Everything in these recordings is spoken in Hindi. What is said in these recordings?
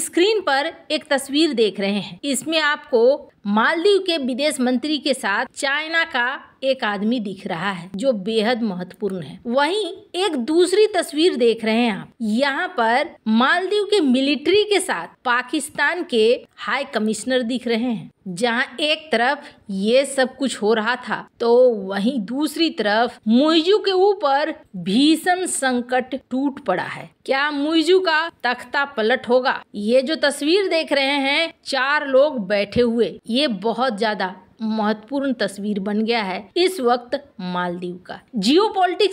स्क्रीन पर एक तस्वीर देख रहे हैं इसमें आपको मालदीव के विदेश मंत्री के साथ चाइना का एक आदमी दिख रहा है जो बेहद महत्वपूर्ण है वहीं एक दूसरी तस्वीर देख रहे हैं आप यहाँ पर मालदीव के मिलिट्री के साथ पाकिस्तान के हाई कमिश्नर दिख रहे हैं जहाँ एक तरफ ये सब कुछ हो रहा था तो वहीं दूसरी तरफ मुइजू के ऊपर भीषण संकट टूट पड़ा है क्या मुइजू का तख्ता पलट होगा ये जो तस्वीर देख रहे हैं चार लोग बैठे हुए ये बहुत ज्यादा महत्वपूर्ण तस्वीर बन गया है इस वक्त मालदीव का जियो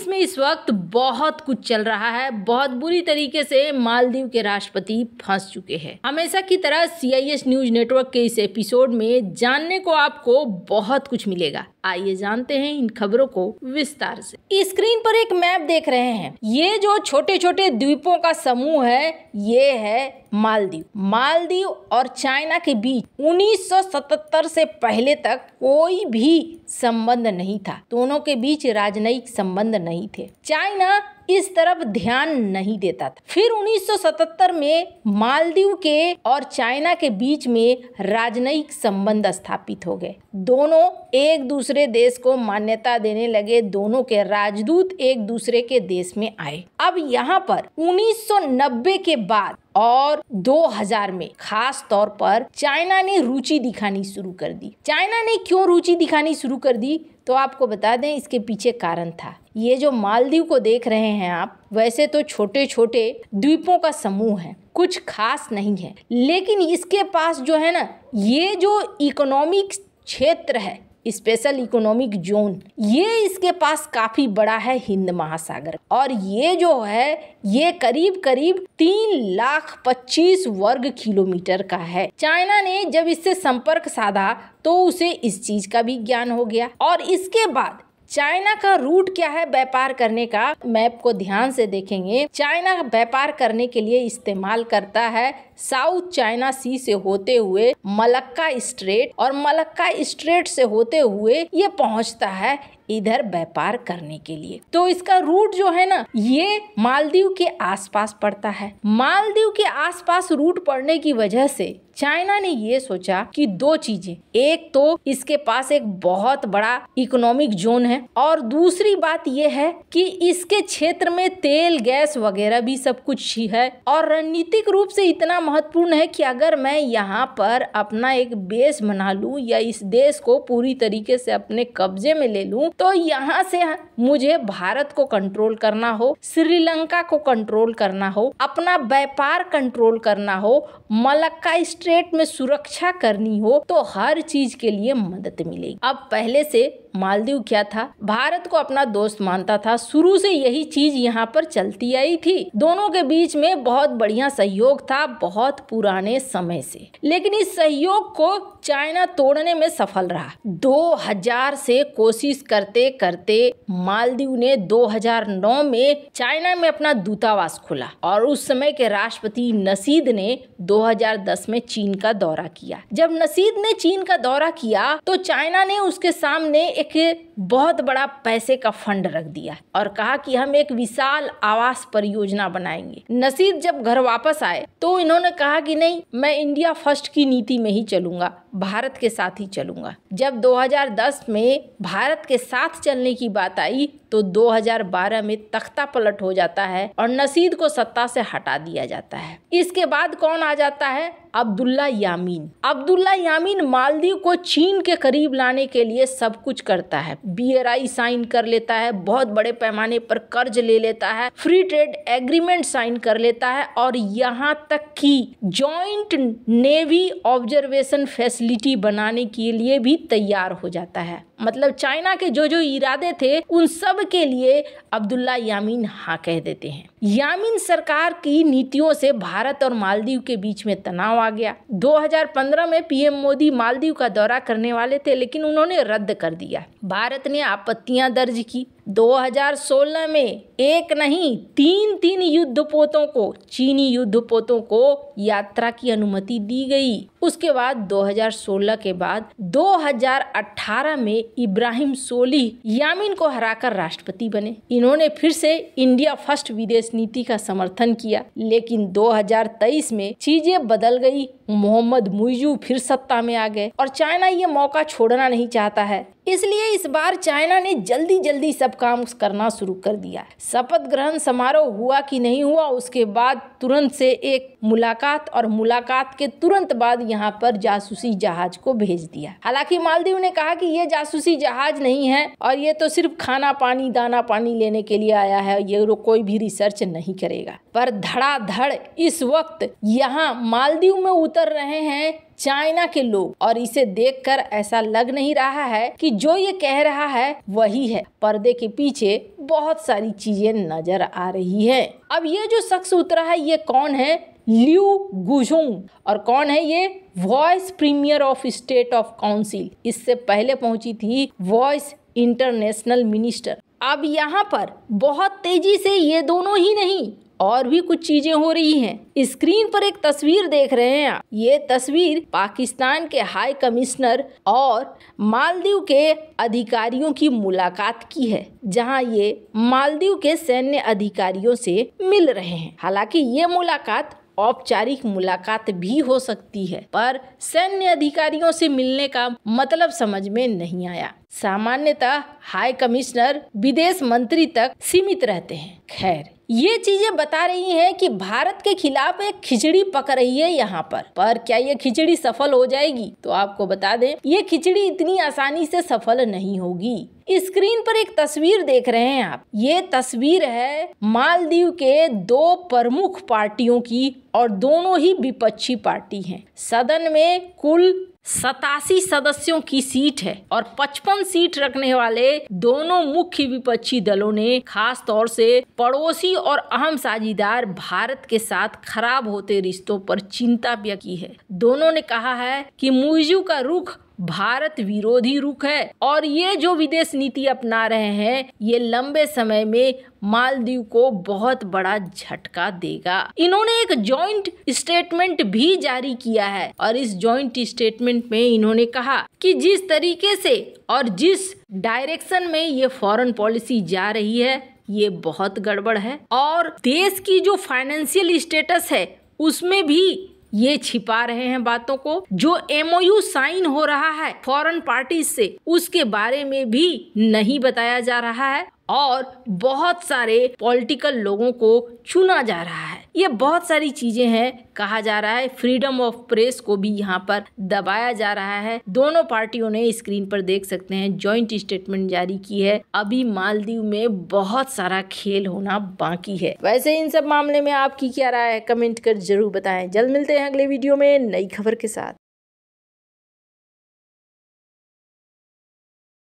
में इस वक्त बहुत कुछ चल रहा है बहुत बुरी तरीके से मालदीव के राष्ट्रपति फंस चुके हैं हमेशा की तरह सी न्यूज नेटवर्क के इस एपिसोड में जानने को आपको बहुत कुछ मिलेगा आइए जानते हैं इन खबरों को विस्तार से स्क्रीन पर एक मैप देख रहे हैं ये जो छोटे छोटे द्वीपों का समूह है ये है मालदीव मालदीव और चाइना के बीच 1977 से पहले तक साथ कोई भी संबंध नहीं था दोनों के बीच राजनयिक संबंध नहीं थे चाइना इस तरफ ध्यान नहीं देता था फिर 1977 में मालदीव के और चाइना के बीच में राजनयिक संबंध स्थापित हो गए दोनों एक दूसरे देश को मान्यता देने लगे दोनों के राजदूत एक दूसरे के देश में आए अब यहाँ पर 1990 के बाद और 2000 में खास तौर पर चाइना ने रुचि दिखानी शुरू कर दी चाइना ने क्यों रुचि दिखानी शुरू कर दी तो आपको बता दें इसके पीछे कारण था ये जो मालदीव को देख रहे हैं आप वैसे तो छोटे छोटे द्वीपों का समूह है कुछ खास नहीं है लेकिन इसके पास जो है ना ये जो इकोनॉमिक क्षेत्र है स्पेशल इकोनॉमिक जोन ये इसके पास काफ़ी बड़ा है हिंद महासागर और ये जो है ये करीब करीब तीन लाख पच्चीस वर्ग किलोमीटर का है चाइना ने जब इससे संपर्क साधा तो उसे इस चीज का भी ज्ञान हो गया और इसके बाद चाइना का रूट क्या है व्यापार करने का मैप को ध्यान से देखेंगे चाइना व्यापार करने के लिए इस्तेमाल करता है साउथ चाइना सी से होते हुए मलक्का स्ट्रेट और मलक्का स्ट्रेट से होते हुए ये पहुंचता है इधर व्यापार करने के लिए तो इसका रूट जो है ना ये मालदीव के आसपास पड़ता है मालदीव के आसपास रूट पड़ने की वजह से चाइना ने ये सोचा कि दो चीजें एक तो इसके पास एक बहुत बड़ा इकोनॉमिक जोन है और दूसरी बात यह है कि इसके क्षेत्र में तेल गैस वगैरह भी सब कुछ ही है और रणनीतिक रूप से इतना महत्वपूर्ण है कि अगर मैं यहाँ पर अपना एक बेस बना लूँ या इस देश को पूरी तरीके से अपने कब्जे में ले लूँ तो यहाँ से मुझे भारत को कंट्रोल करना हो श्रीलंका को कंट्रोल करना हो अपना व्यापार कंट्रोल करना हो मलक्का स्ट्रेट में सुरक्षा करनी हो तो हर चीज के लिए मदद मिलेगी अब पहले से मालदीव क्या था भारत को अपना दोस्त मानता था शुरू से यही चीज यहाँ पर चलती आई थी दोनों के बीच में बहुत बढ़िया सहयोग था बहुत पुराने समय से लेकिन इस सहयोग को चाइना तोड़ने में सफल रहा 2000 से कोशिश करते करते मालदीव ने 2009 में चाइना में अपना दूतावास खोला और उस समय के राष्ट्रपति नसीद ने 2010 में चीन का दौरा किया जब नसीद ने चीन का दौरा किया तो चाइना ने उसके सामने एक बहुत बड़ा पैसे का फंड रख दिया और कहा कि हम एक विशाल आवास परियोजना बनाएंगे नसीद जब घर वापस आए तो इन्होंने कहा कि नहीं मैं इंडिया फर्स्ट की नीति में ही चलूंगा भारत के साथ ही चलूंगा जब 2010 में भारत के साथ चलने की बात आई तो 2012 में तख्ता पलट हो जाता है और नसीद को सत्ता से हटा दिया जाता है इसके बाद कौन आ जाता है अब्दुल्ला यामीन अब्दुल्ला यामीन मालदीव को चीन के करीब लाने के लिए सब कुछ करता है बी साइन कर लेता है बहुत बड़े पैमाने पर कर्ज ले लेता है फ्री ट्रेड एग्रीमेंट साइन कर लेता है और यहाँ तक कि joint navy observation fest facility बनाने के लिए भी तैयार हो जाता है मतलब चाइना के जो जो इरादे थे उन सब के लिए अब्दुल्ला यामीन हाँ कह देते हैं यामीन सरकार की नीतियों से भारत और मालदीव के बीच में तनाव आ गया 2015 में पीएम मोदी मालदीव का दौरा करने वाले थे लेकिन उन्होंने रद्द कर दिया भारत ने आपत्तियां दर्ज की 2016 में एक नहीं तीन तीन युद्धपोतों को चीनी युद्धपोतों को यात्रा की अनुमति दी गई उसके बाद 2016 के बाद 2018 में इब्राहिम सोली यामिन को हराकर राष्ट्रपति बने इन्होंने फिर से इंडिया फर्स्ट विदेश नीति का समर्थन किया लेकिन 2023 में चीजें बदल गई मोहम्मद मुइजू फिर सत्ता में आ गए और चाइना ये मौका छोड़ना नहीं चाहता है इसलिए इस बार चाइना ने जल्दी जल्दी सब काम करना शुरू कर दिया शपथ ग्रहण समारोह हुआ कि नहीं हुआ उसके बाद तुरंत से एक मुलाकात और मुलाकात के तुरंत बाद यहाँ पर जासूसी जहाज को भेज दिया हालांकि मालदीव ने कहा कि ये जासूसी जहाज नहीं है और ये तो सिर्फ खाना पानी दाना पानी लेने के लिए आया है ये कोई भी रिसर्च नहीं करेगा पर धड़ाधड़ इस वक्त यहाँ मालदीव में उतर उतर रहे हैं चाइना के लोग और इसे देखकर ऐसा लग नहीं रहा है कि जो ये कह रहा है वही है पर्दे के पीछे बहुत सारी चीजें नजर आ रही है अब ये जो शख्स उतरा है ये कौन है लियू गुजोंग और कौन है ये vice premier of state of council इससे पहले पहुंची थी वॉइस इंटरनेशनल मिनिस्टर अब यहाँ पर बहुत तेजी से ये दोनों ही नहीं और भी कुछ चीजें हो रही हैं स्क्रीन पर एक तस्वीर देख रहे हैं आप ये तस्वीर पाकिस्तान के हाई कमिश्नर और मालदीव के अधिकारियों की मुलाकात की है जहां ये मालदीव के सैन्य अधिकारियों से मिल रहे हैं हालांकि ये मुलाकात औपचारिक मुलाकात भी हो सकती है पर सैन्य अधिकारियों से मिलने का मतलब समझ में नहीं आया सामान्यतः हाई कमिश्नर विदेश मंत्री तक सीमित रहते हैं खैर ये चीजें बता रही हैं कि भारत के खिलाफ एक खिचड़ी पक रही है यहाँ पर पर क्या ये खिचड़ी सफल हो जाएगी तो आपको बता दें ये खिचड़ी इतनी आसानी से सफल नहीं होगी स्क्रीन पर एक तस्वीर देख रहे हैं आप ये तस्वीर है मालदीव के दो प्रमुख पार्टियों की और दोनों ही विपक्षी पार्टी हैं सदन में कुल सतासी सदस्यों की सीट है और 55 सीट रखने वाले दोनों मुख्य विपक्षी दलों ने खास तौर से पड़ोसी और अहम साझीदार भारत के साथ खराब होते रिश्तों पर चिंता व्यक्त की है दोनों ने कहा है कि मुइजू का रुख भारत विरोधी रुख है और ये जो विदेश नीति अपना रहे हैं ये लंबे समय में मालदीव को बहुत बड़ा झटका देगा इन्होंने एक जॉइंट स्टेटमेंट भी जारी किया है और इस जॉइंट स्टेटमेंट में इन्होंने कहा कि जिस तरीके से और जिस डायरेक्शन में ये फॉरेन पॉलिसी जा रही है ये बहुत गड़बड़ है और देश की जो फाइनेंशियल स्टेटस है उसमें भी ये छिपा रहे हैं बातों को जो एमओयू साइन हो रहा है फॉरेन पार्टी से उसके बारे में भी नहीं बताया जा रहा है और बहुत सारे पॉलिटिकल लोगों को चुना जा रहा है ये बहुत सारी चीज़ें हैं कहा जा रहा है फ्रीडम ऑफ प्रेस को भी यहाँ पर दबाया जा रहा है दोनों पार्टियों ने स्क्रीन पर देख सकते हैं जॉइंट स्टेटमेंट जारी की है अभी मालदीव में बहुत सारा खेल होना बाकी है वैसे इन सब मामले में आपकी क्या राय है कमेंट कर जरूर बताएं जल्द मिलते हैं अगले वीडियो में नई खबर के साथ